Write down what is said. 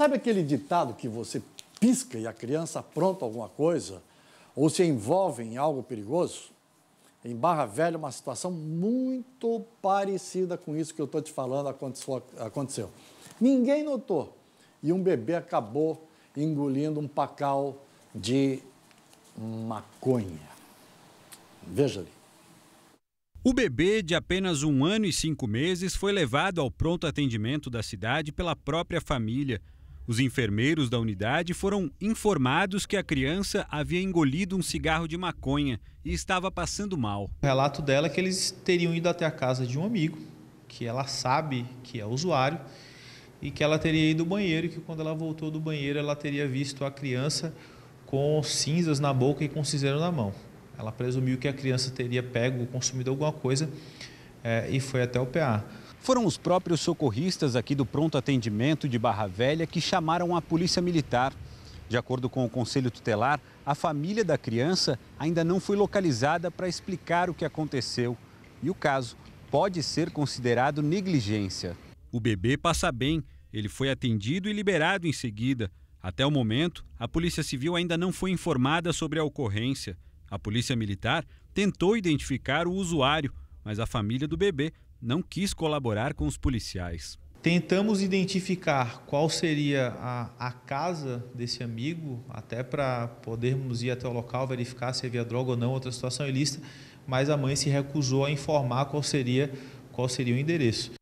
Sabe aquele ditado que você pisca e a criança apronta alguma coisa ou se envolve em algo perigoso? Em Barra Velha, uma situação muito parecida com isso que eu estou te falando aconteceu. Ninguém notou e um bebê acabou engolindo um pacal de maconha. Veja ali. O bebê de apenas um ano e cinco meses foi levado ao pronto atendimento da cidade pela própria família. Os enfermeiros da unidade foram informados que a criança havia engolido um cigarro de maconha e estava passando mal. O relato dela é que eles teriam ido até a casa de um amigo, que ela sabe que é usuário, e que ela teria ido ao banheiro, e que quando ela voltou do banheiro ela teria visto a criança com cinzas na boca e com cinzeiro na mão. Ela presumiu que a criança teria pego, consumido alguma coisa é, e foi até o PA. Foram os próprios socorristas aqui do pronto atendimento de Barra Velha que chamaram a polícia militar. De acordo com o conselho tutelar, a família da criança ainda não foi localizada para explicar o que aconteceu. E o caso pode ser considerado negligência. O bebê passa bem, ele foi atendido e liberado em seguida. Até o momento, a Polícia Civil ainda não foi informada sobre a ocorrência. A Polícia Militar tentou identificar o usuário, mas a família do bebê não quis colaborar com os policiais. Tentamos identificar qual seria a, a casa desse amigo, até para podermos ir até o local verificar se havia droga ou não, outra situação ilícita, mas a mãe se recusou a informar qual seria, qual seria o endereço.